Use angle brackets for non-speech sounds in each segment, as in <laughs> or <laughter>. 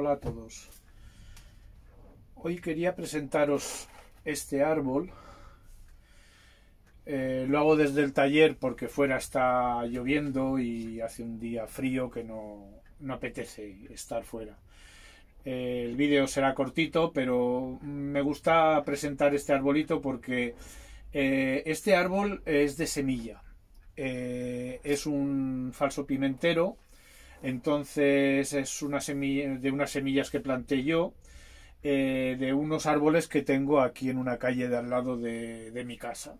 Hola a todos. Hoy quería presentaros este árbol. Eh, lo hago desde el taller porque fuera está lloviendo y hace un día frío que no, apetece estar fuera. Eh, el vídeo será cortito, pero me gusta presentar este arbolito porque eh, este árbol es de semilla. es un falso pimentero entonces es una semilla, de unas semillas que planté yo, eh, de unos árboles que tengo aquí en una calle de al lado de, mi casa.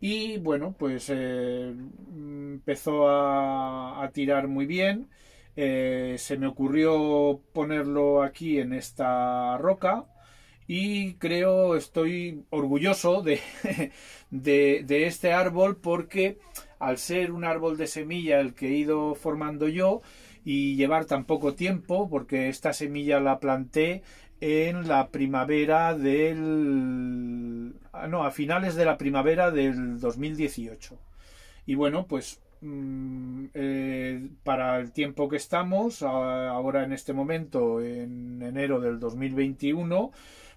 Y bueno, pues eh, empezó a, tirar muy bien. Eh, se me ocurrió ponerlo aquí en esta roca y creo estoy orgulloso <laughs> de, este árbol porque al ser un árbol de semilla el que he ido formando yo, y llevar tan poco tiempo porque esta semilla la planté en la primavera del... Ah, no, a finales de la primavera del 2018. Y bueno, pues mm, eh, para el tiempo que estamos, ahora en este momento, en enero del 2021,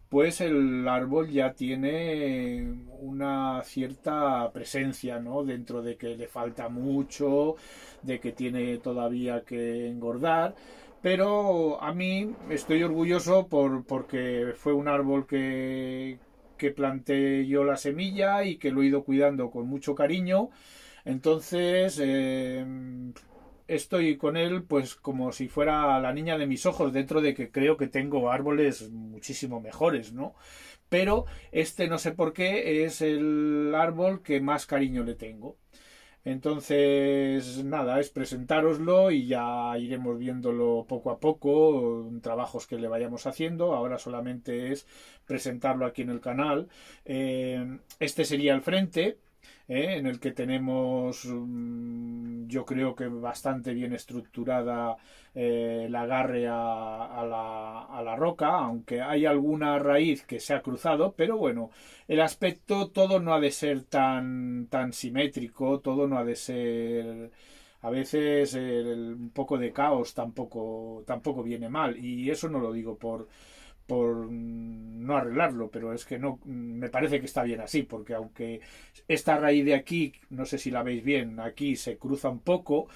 pues el árbol ya tiene una cierta presencia, ¿no? Dentro de que le falta mucho, de que tiene todavía que engordar, pero a mí estoy orgulloso porque fue un árbol que, que planté yo la semilla y que lo he ido cuidando con mucho cariño. Entonces, eh, estoy con él pues como si fuera la niña de mis ojos, dentro de que creo que tengo árboles muchísimo mejores, ¿no? Pero este no sé por qué es el árbol que más cariño le tengo. Entonces, nada, es presentároslo y ya iremos viéndolo poco a poco, trabajos que le vayamos haciendo. Ahora solamente es presentarlo aquí en el canal. Eh, este sería el frente ¿eh? en el que tenemos, mm, yo creo que bastante bien estructurada el eh, agarre a, la, roca, aunque hay alguna raíz que se ha cruzado, pero bueno, el aspecto todo no ha de ser tan, tan simétrico, todo no ha de ser a veces el, un poco de caos tampoco, tampoco viene mal. Y eso no lo digo por por no arreglarlo, pero es que no mm, me parece que está bien así, porque aunque esta raíz de aquí, no sé si la veis bien, aquí se cruza un poco,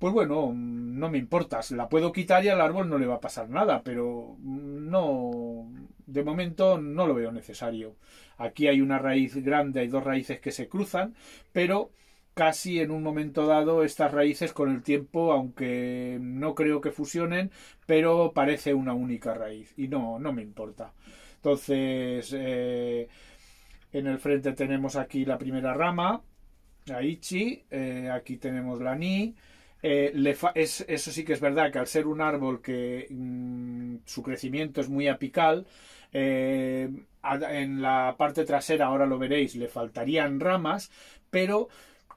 pues bueno, mm, no me importa, la puedo quitar y al árbol no le va a pasar nada, pero mm, no, de momento no lo veo necesario. Aquí hay una raíz grande, hay dos raíces que se cruzan, pero casi en un momento dado estas raíces con el tiempo, aunque no creo que fusionen, pero parece una única raíz y no, no me importa. Entonces, eh, en el frente tenemos aquí la primera rama, la eh, aquí tenemos la Ni. Eh, eso sí que es verdad que al ser un árbol que mm, su crecimiento es muy apical, en la parte trasera, ahora lo veréis, le faltarían ramas, pero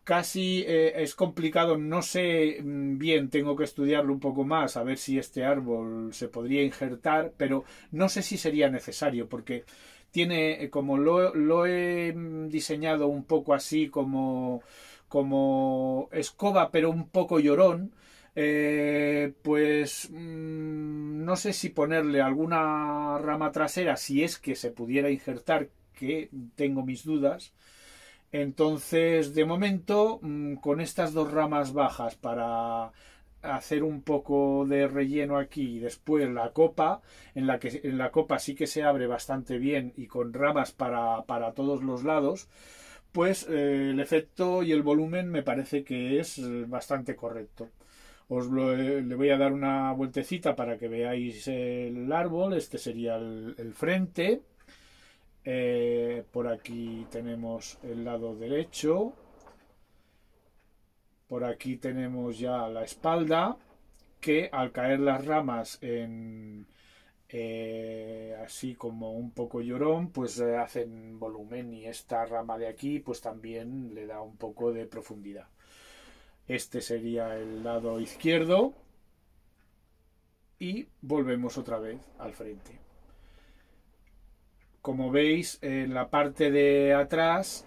casi eh, es complicado, no sé mm, bien, tengo que estudiarlo un poco más, a ver si este árbol se podría injertar, pero no sé si sería necesario, porque tiene, eh, como lo, lo he mm, diseñado un poco así como, como escoba, pero un poco llorón, eh, pues mm, no sé si ponerle alguna rama trasera, si es que se pudiera injertar, que tengo mis dudas, entonces, de momento, mm, con estas dos ramas bajas para hacer un poco de relleno aquí y después la copa, en la que en la copa sí que se abre bastante bien y con ramas para, para todos los lados, pues eh, el efecto y el volumen me parece que es eh, bastante correcto. Os eh, le voy a dar una vueltecita para que veáis el árbol, este sería el frente. Eh, por aquí tenemos el lado derecho. Por aquí tenemos ya la espalda, que al caer las ramas en, eh, así como un poco llorón, pues eh, hacen volumen y esta rama de aquí pues también le da un poco de profundidad. Este sería el lado izquierdo y volvemos otra vez al frente. Como veis, en la parte de atrás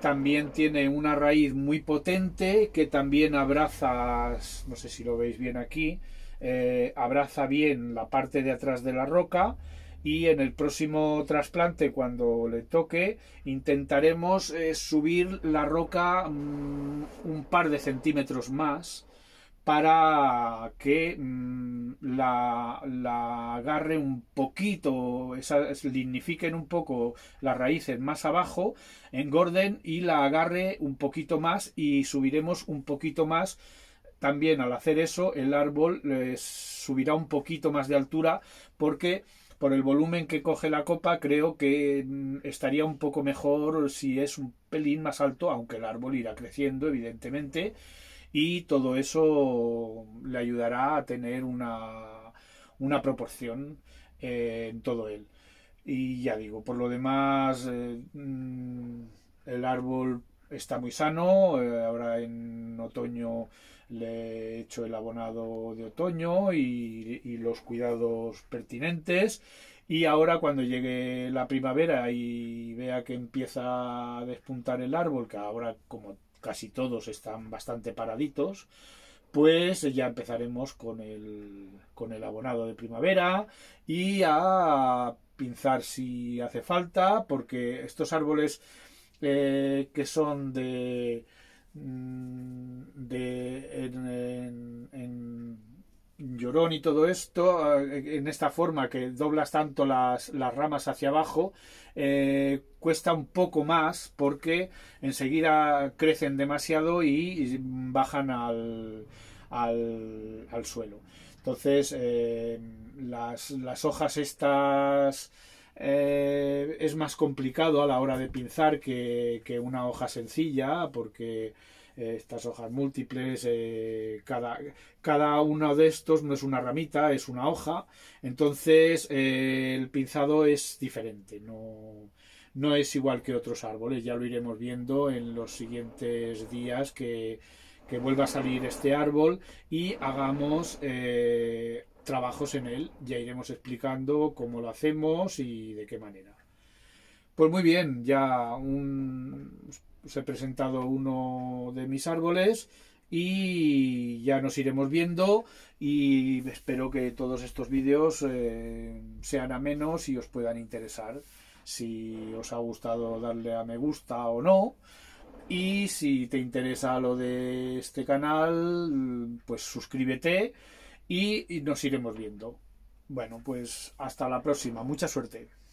también tiene una raíz muy potente que también abraza, no sé si lo veis bien aquí, eh, abraza bien la parte de atrás de la roca y en el próximo trasplante, cuando le toque, intentaremos eh, subir la roca mm, un par de centímetros más para que mm, la, la, agarre un poquito, dignifiquen lignifiquen un poco las raíces más abajo, engorden y la agarre un poquito más y subiremos un poquito más. También al hacer eso el árbol eh, subirá un poquito más de altura porque por el volumen que coge la copa creo que mm, estaría un poco mejor si es un pelín más alto, aunque el árbol irá creciendo evidentemente y todo eso le ayudará a tener una, proporción eh, en todo él. Y ya digo, por lo demás, eh, mm, el árbol está muy sano, eh, ahora en otoño le he hecho el abonado de otoño y, y los cuidados pertinentes. Y ahora cuando llegue la primavera y vea que empieza a despuntar el árbol, que ahora como casi todos están bastante paraditos, pues ya empezaremos con el, con el abonado de primavera y a pinzar si hace falta, porque estos árboles eh, que son de, mm, de y todo esto, eh, en esta forma que doblas tanto las, ramas hacia abajo, eh, cuesta un poco más porque enseguida crecen demasiado y bajan al, suelo. Entonces, eh, las, hojas estas es más complicado a la hora de pinzar que una hoja sencilla porque eh, estas hojas múltiples, eh, cada, cada uno de estos no es una ramita, es una hoja, entonces eh, el pinzado es diferente, no, es igual que otros árboles, ya lo iremos viendo en los siguientes días que, vuelva a salir este árbol y hagamos trabajos en él, ya iremos explicando cómo lo hacemos y de qué manera. Pues muy bien, ya un os pues he presentado uno de mis árboles y ya nos iremos viendo y espero que todos estos vídeos eh, sean amenos y os puedan interesar si os ha gustado darle a me gusta o no y si te interesa lo de este canal pues suscríbete y nos iremos viendo bueno pues hasta la próxima mucha suerte